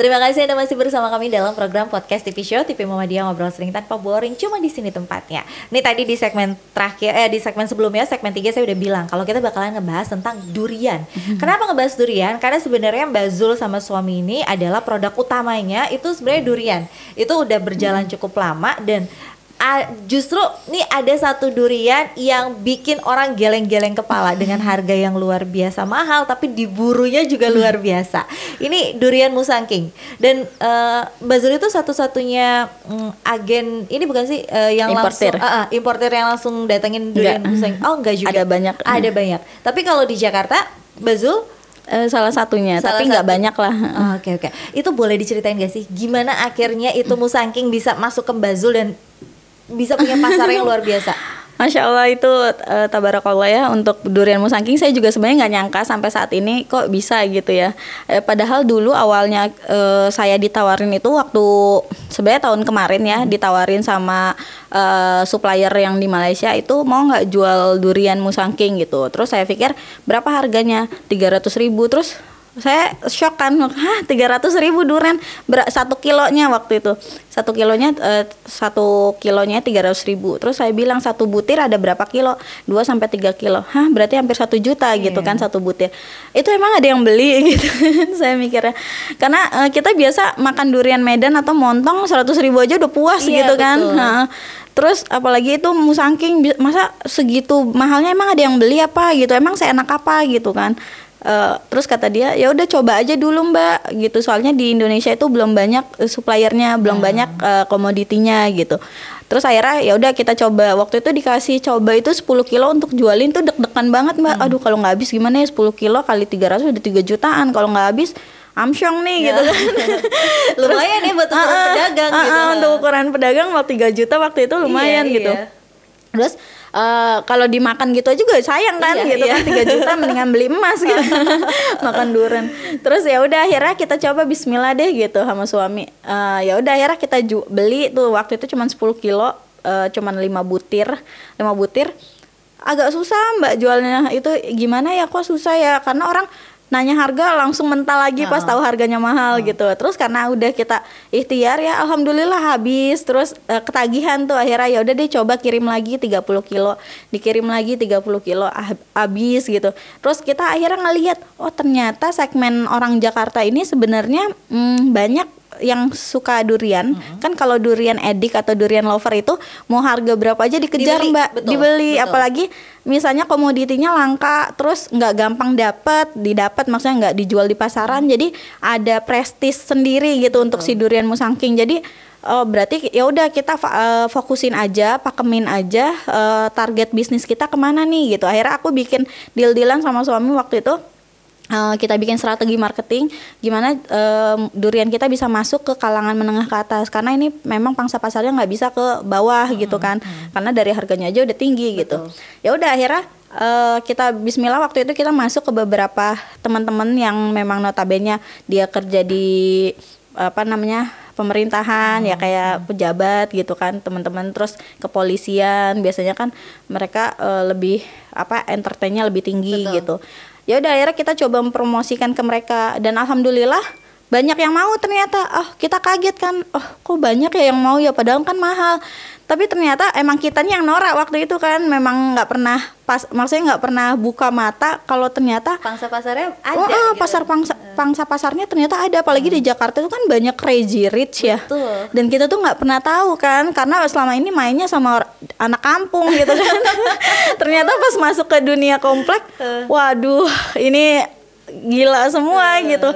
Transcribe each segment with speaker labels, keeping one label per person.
Speaker 1: Terima kasih Anda masih bersama kami dalam program podcast TV Show TV Muhammadiyah Ngobrol Sering Tanpa Boring cuma di sini tempatnya. Ini tadi di segmen terakhir eh di segmen sebelumnya segmen 3 saya udah bilang kalau kita bakalan ngebahas tentang durian. Kenapa ngebahas durian? Karena sebenarnya Mbak Zul sama suami ini adalah produk utamanya itu sebenarnya durian. Itu udah berjalan hmm. cukup lama dan justru nih ada satu durian yang bikin orang geleng-geleng kepala dengan harga yang luar biasa mahal tapi diburunya juga luar hmm. biasa. Ini durian musangking dan uh, Bazul itu satu-satunya um, agen ini bukan sih uh, yang importer. langsung uh, eh, uh, eh, importer yang langsung datengin durian enggak. musangking. Oh enggak juga. Ada banyak. Ada hmm. banyak. Tapi kalau di Jakarta Bazul salah satunya, salah tapi nggak banyak lah. Oke oh, oke. Okay, okay. Itu boleh diceritain gak sih, gimana akhirnya itu hmm. musangking bisa masuk ke Bazul dan bisa punya pasar yang luar biasa.
Speaker 2: Masya Allah itu uh, tabarakallah ya untuk durian musangking saya juga sebenarnya nggak nyangka sampai saat ini kok bisa gitu ya. Eh, padahal dulu awalnya uh, saya ditawarin itu waktu sebenarnya tahun kemarin ya ditawarin sama uh, supplier yang di Malaysia itu mau nggak jual durian musangking gitu. Terus saya pikir berapa harganya 300 ribu terus saya shock kan hah tiga ratus ribu durian berat satu kilonya waktu itu satu kilonya eh, satu kilonya tiga ratus ribu terus saya bilang satu butir ada berapa kilo 2 sampai tiga kilo hah berarti hampir satu juta gitu iya. kan satu butir itu emang ada yang beli gitu kan, saya mikirnya karena eh, kita biasa makan durian Medan atau montong seratus ribu aja udah puas iya, gitu kan Terus apalagi itu musangking masa segitu mahalnya emang ada yang beli apa gitu. Emang seenak apa gitu kan. Uh, terus kata dia ya udah coba aja dulu mbak gitu soalnya di Indonesia itu belum banyak eh, suppliernya belum hmm. banyak uh, komoditinya gitu terus akhirnya ya udah kita coba waktu itu dikasih coba itu 10 kilo untuk jualin tuh deg-degan banget mbak hmm. aduh kalau nggak habis gimana ya 10 kilo kali 300 udah 3 jutaan kalau nggak habis amsyong nih ya. gitu kan lumayan ya buat ukuran uh, pedagang uh, gitu uh, untuk ukuran pedagang waktu 3 juta waktu itu iya, lumayan iya, gitu iya. terus uh, kalau dimakan gitu juga sayang kan iya, gitu iya. kan tiga juta mendingan beli emas gitu makan durian. terus ya udah akhirnya kita coba Bismillah deh gitu sama suami uh, ya udah akhirnya kita beli tuh waktu itu cuma 10 kilo uh, eh, cuma lima butir lima butir agak susah mbak jualnya itu gimana ya kok susah ya karena orang nanya harga langsung mental lagi pas tahu harganya mahal gitu. Terus karena udah kita ikhtiar ya alhamdulillah habis. Terus uh, ketagihan tuh akhirnya ya udah deh coba kirim lagi 30 kilo. Dikirim lagi 30 kilo ah, habis gitu. Terus kita akhirnya ngelihat oh ternyata segmen orang Jakarta ini sebenarnya hmm, banyak yang suka durian mm-hmm. kan kalau durian edik atau durian lover itu mau harga berapa aja dikejar dibeli, mbak betul, dibeli betul. apalagi misalnya komoditinya langka terus nggak gampang dapat didapat maksudnya nggak dijual di pasaran hmm. jadi ada prestis sendiri gitu untuk si durian musangking jadi oh berarti ya udah kita eh, fokusin aja pakemin aja uh, target bisnis kita kemana nih gitu akhirnya aku bikin deal dealan sama suami waktu itu uh, kita bikin strategi marketing gimana uh, durian kita bisa masuk ke kalangan menengah ke atas karena ini memang pangsa pasarnya nggak bisa ke bawah hmm. gitu kan hmm. karena dari harganya aja udah tinggi gitu. Betul. gitu ya udah akhirnya Uh, kita Bismillah waktu itu kita masuk ke beberapa teman-teman yang memang notabene dia kerja di apa namanya pemerintahan ya hmm. ya kayak hmm. pejabat gitu kan teman-teman terus kepolisian biasanya kan mereka uh, lebih apa entertainnya lebih tinggi Betul. gitu ya udah akhirnya kita coba mempromosikan ke mereka dan alhamdulillah banyak yang mau ternyata oh kita kaget kan oh kok banyak ya yang mau ya padahal kan mahal tapi ternyata emang kitanya yang norak waktu itu kan memang nggak pernah pas maksudnya nggak pernah buka mata kalau ternyata pangsa pasarnya oh, ada oh, oh gitu. pasar pangsa pangsa pasarnya ternyata ada apalagi hmm. di Jakarta itu kan banyak crazy rich ya Betul. dan kita tuh nggak pernah tahu kan karena selama ini mainnya sama anak kampung gitu kan ternyata pas masuk ke dunia komplek waduh ini gila semua gitu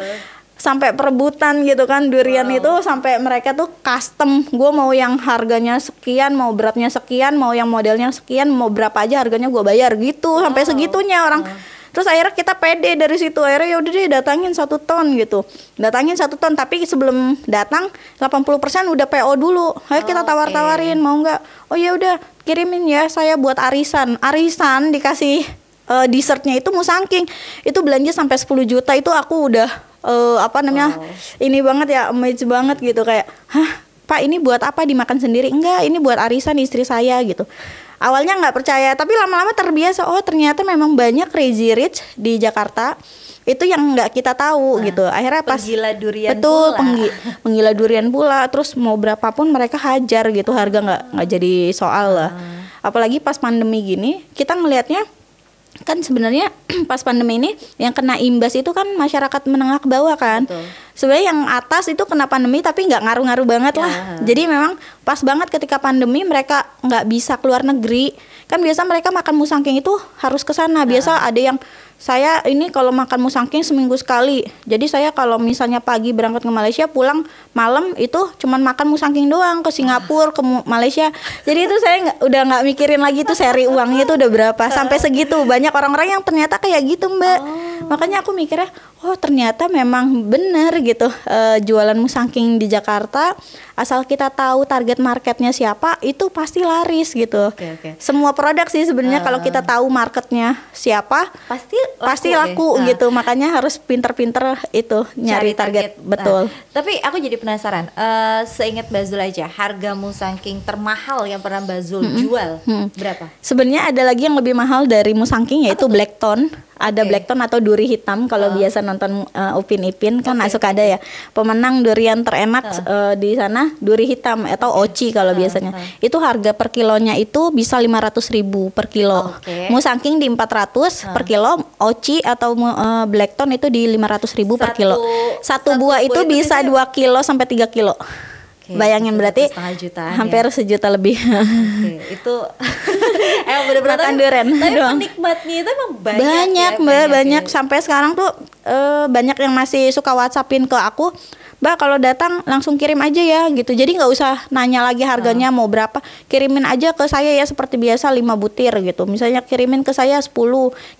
Speaker 2: sampai perebutan gitu kan durian wow. itu sampai mereka tuh custom gue mau yang harganya sekian mau beratnya sekian mau yang modelnya sekian mau berapa aja harganya gue bayar gitu sampai segitunya orang wow terus akhirnya kita pede dari situ akhirnya yaudah deh datangin satu ton gitu datangin satu ton tapi sebelum datang 80% udah PO dulu ayo kita oh, tawar-tawarin mau nggak oh ya udah kirimin ya saya buat arisan arisan dikasih uh, dessertnya itu musangking itu belanja sampai 10 juta itu aku udah uh, apa namanya wow. ini banget ya amazed banget gitu kayak hah pak ini buat apa dimakan sendiri enggak ini buat arisan istri saya gitu awalnya nggak percaya tapi lama-lama terbiasa oh ternyata memang banyak crazy rich di Jakarta itu yang nggak kita tahu nah, gitu akhirnya pas penggila durian betul pula. Penggi, penggila durian pula terus mau berapapun mereka hajar gitu harga nggak nggak jadi soal lah ah. apalagi pas pandemi gini kita ngelihatnya kan sebenarnya pas pandemi ini yang kena imbas itu kan masyarakat menengah ke bawah kan Betul sebenarnya yang atas itu kena pandemi tapi nggak ngaruh-ngaruh banget lah. Ya. Jadi memang pas banget ketika pandemi mereka nggak bisa keluar negeri. Kan biasa mereka makan musangking itu harus ke sana. Ya. Biasa ada yang saya ini kalau makan musangking seminggu sekali. Jadi saya kalau misalnya pagi berangkat ke Malaysia pulang malam itu cuman makan musangking doang ke Singapura, ke Malaysia. Jadi itu saya gak, udah nggak mikirin lagi tuh seri uangnya itu udah berapa. Sampai segitu banyak orang-orang yang ternyata kayak gitu, Mbak. Oh Hmm. makanya aku mikirnya oh ternyata memang benar gitu uh, jualan musangking di Jakarta asal kita tahu target marketnya siapa itu pasti laris gitu okay, okay. semua produk sih sebenarnya uh, kalau ah. kita tahu marketnya siapa pasti
Speaker 1: laku, pasti laku deh. Nah. gitu
Speaker 2: Uh, makanya harus pinter-pinter itu nyari target, target. betul Uh,
Speaker 1: tapi aku jadi penasaran uh, seingat Bazul aja harga musangking termahal yang pernah Bazul -hmm. jual -hmm. berapa
Speaker 2: sebenarnya ada lagi yang lebih mahal dari musangking yaitu Blackton ada okay. Blackton atau duri hitam kalau uh. biasa nonton uh, Upin Ipin kan okay. suka ada ya. Pemenang durian terenak uh. Uh, di sana duri hitam atau oci kalau uh. biasanya. Uh. Itu harga per kilonya itu bisa lima ratus ribu per kilo. Okay. saking di 400 uh. per kilo oci atau uh, eh, Blackton itu di lima ratus satu, per kilo. Satu, satu buah, buah itu, itu bisa dua kilo sampai tiga kilo. Okay, Bayangin berarti juta, ya. hampir ya? sejuta lebih. Okay, itu eh udah benar Tapi
Speaker 1: penikmatnya itu emang banyak. Banyak, ya, banyak, ya. banyak.
Speaker 2: sampai sekarang tuh uh, banyak yang masih suka WhatsAppin ke aku. Mbak kalau datang langsung kirim aja ya gitu. Jadi nggak usah nanya lagi harganya oh. mau berapa. Kirimin aja ke saya ya seperti biasa 5 butir gitu. Misalnya kirimin ke saya 10.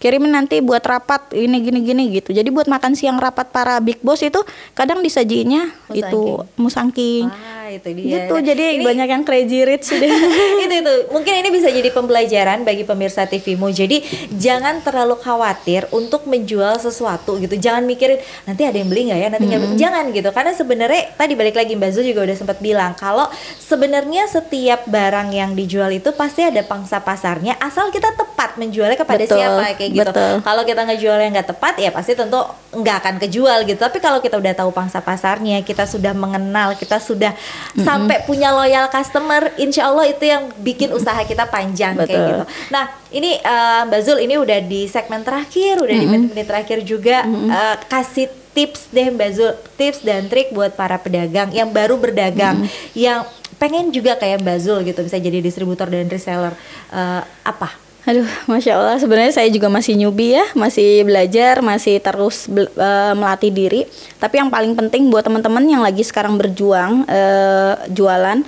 Speaker 2: Kirimin nanti buat rapat ini gini gini gitu. Jadi buat makan siang rapat para big boss itu kadang disajinya itu musangking. Wow itu dia.
Speaker 1: Gitu, jadi ini, banyak yang crazy rich itu itu. Mungkin ini bisa jadi pembelajaran bagi pemirsa TVmu. Jadi jangan terlalu khawatir untuk menjual sesuatu gitu. Jangan mikirin nanti ada yang beli nggak ya, nanti hmm. Beli. Mm-hmm. jangan gitu. Karena sebenarnya tadi balik lagi Mbak Zul juga udah sempat bilang kalau sebenarnya setiap barang yang dijual itu pasti ada pangsa pasarnya asal kita tepat menjualnya kepada betul, siapa kayak gitu. Kalau kita ngejual yang nggak tepat ya pasti tentu nggak akan kejual gitu. Tapi kalau kita udah tahu pangsa pasarnya, kita sudah mengenal, kita sudah hmm sampai punya loyal customer insya Allah itu yang bikin usaha kita panjang Betul. kayak gitu nah ini uh, Mbak Zul ini udah di segmen terakhir udah mm-hmm. di menit-menit terakhir juga mm-hmm. uh, kasih tips deh Mbak Zul tips dan trik buat para pedagang yang baru berdagang mm-hmm. yang pengen juga kayak Mbak Zul gitu bisa jadi distributor dan reseller uh, apa
Speaker 2: Aduh, masya Allah. Sebenarnya saya juga masih nyubi ya, masih belajar, masih terus be uh, eh, melatih diri. Tapi yang paling penting buat teman-teman yang lagi sekarang berjuang uh, jualan,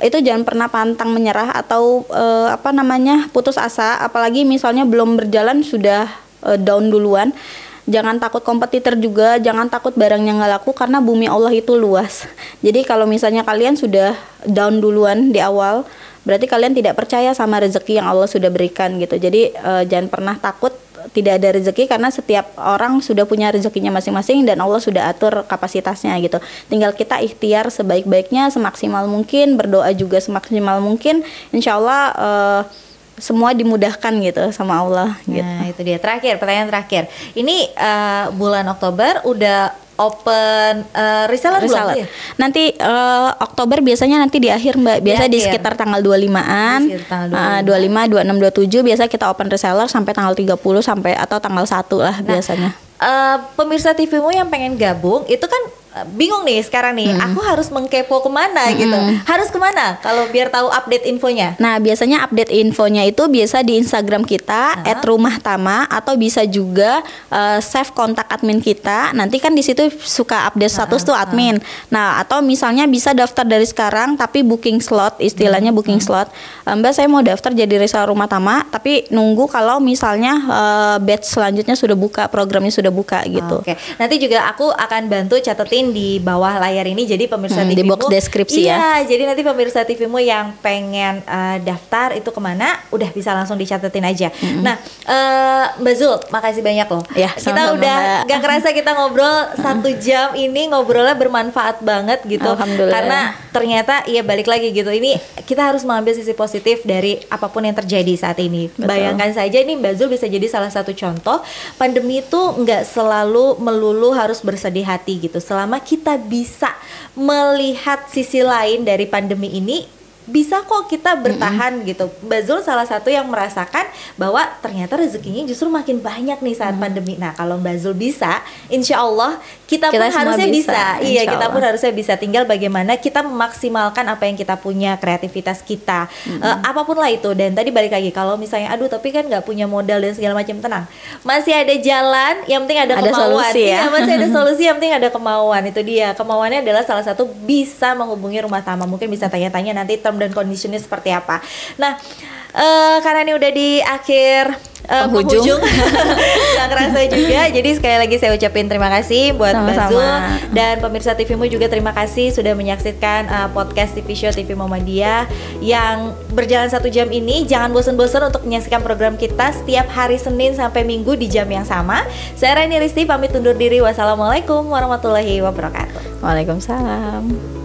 Speaker 2: itu jangan pernah pantang menyerah atau uh, apa namanya putus asa. Apalagi misalnya belum berjalan sudah uh, down duluan. Jangan takut kompetitor juga, jangan takut barangnya nggak laku karena bumi Allah itu luas. Jadi kalau misalnya kalian sudah down duluan di awal, berarti kalian tidak percaya sama rezeki yang Allah sudah berikan gitu jadi uh, jangan pernah takut tidak ada rezeki karena setiap orang sudah punya rezekinya masing-masing dan Allah sudah atur kapasitasnya gitu. Tinggal kita ikhtiar sebaik-baiknya semaksimal mungkin, berdoa juga semaksimal mungkin. Insya Allah uh, eh, semua dimudahkan gitu sama Allah. Gitu. Nah itu dia terakhir pertanyaan terakhir. Ini uh, bulan Oktober udah open uh, eh, reseller, reseller. Belum, ya? Nanti uh, Oktober biasanya nanti di akhir Mbak. Biasa di, di sekitar tanggal 25-an. Di tanggal 25. Uh, 25, 26, 27 biasa kita open reseller sampai tanggal 30 sampai atau tanggal 1 lah nah, biasanya.
Speaker 1: Uh, pemirsa TVmu yang pengen gabung itu kan Eh, bingung nih sekarang nih, hmm. aku harus mengkepo kemana hmm. gitu. Harus kemana kalau biar tahu update infonya?
Speaker 2: Nah, biasanya update infonya itu biasa di Instagram kita rumah @rumahtama atau bisa juga uh, save kontak admin kita. Nanti kan di situ suka update status tuh admin. Nah, atau misalnya bisa daftar dari sekarang tapi booking slot istilahnya hmm. booking hmm. slot. Eh, Mbak saya mau daftar jadi Resa Rumah Tama tapi nunggu kalau misalnya uh, batch selanjutnya sudah buka, programnya sudah buka gitu. Oke. Okay. Nanti
Speaker 1: juga aku akan bantu catetin linkin di bawah layar ini jadi pemirsa hmm, TV di box deskripsi ya. iya, ya. jadi nanti pemirsa TVmu yang pengen uh, daftar itu kemana udah bisa langsung dicatatin aja. -hmm. Nah, uh, Mbak Zul, makasih banyak loh. Ya, sama -sama, kita udah gak kerasa kita ngobrol satu hmm. jam ini ngobrolnya bermanfaat banget gitu. Alhamdulillah. Karena ternyata iya balik lagi gitu. Ini kita harus mengambil sisi positif dari apapun yang terjadi saat ini. Betul. Bayangkan saja ini Mbak Zul bisa jadi salah satu contoh pandemi itu nggak selalu melulu harus bersedih hati gitu. Selama kita bisa melihat sisi lain dari pandemi ini bisa kok kita bertahan mm-hmm. gitu. Bazul salah satu yang merasakan bahwa ternyata rezekinya justru makin banyak nih saat mm-hmm. pandemi. Nah kalau Bazul bisa, insya Allah kita, kita pun harusnya bisa. bisa. Iya kita pun harusnya bisa. Tinggal bagaimana kita memaksimalkan apa yang kita punya, kreativitas kita, mm-hmm. uh, apapun lah itu. Dan tadi balik lagi kalau misalnya, aduh tapi kan nggak punya modal dan segala macam tenang. Masih ada jalan, yang penting ada, ada kemauan. Solusi ya? Iya masih ada solusi, yang penting ada kemauan. Itu dia kemauannya adalah salah satu bisa menghubungi rumah tama. Mungkin bisa tanya-tanya nanti term dan conditionnya seperti apa. Nah, uh, karena ini udah di akhir uh, penghujung nggak kerasa juga jadi sekali lagi saya ucapin terima kasih buat Sama -sama. Mbak dan pemirsa TVmu juga terima kasih sudah menyaksikan uh, podcast TV Show TV Muhammadiyah yang berjalan satu jam ini jangan bosan-bosan untuk menyaksikan program kita setiap hari Senin sampai Minggu di jam yang sama saya Rani Risti pamit undur diri wassalamualaikum warahmatullahi wabarakatuh Waalaikumsalam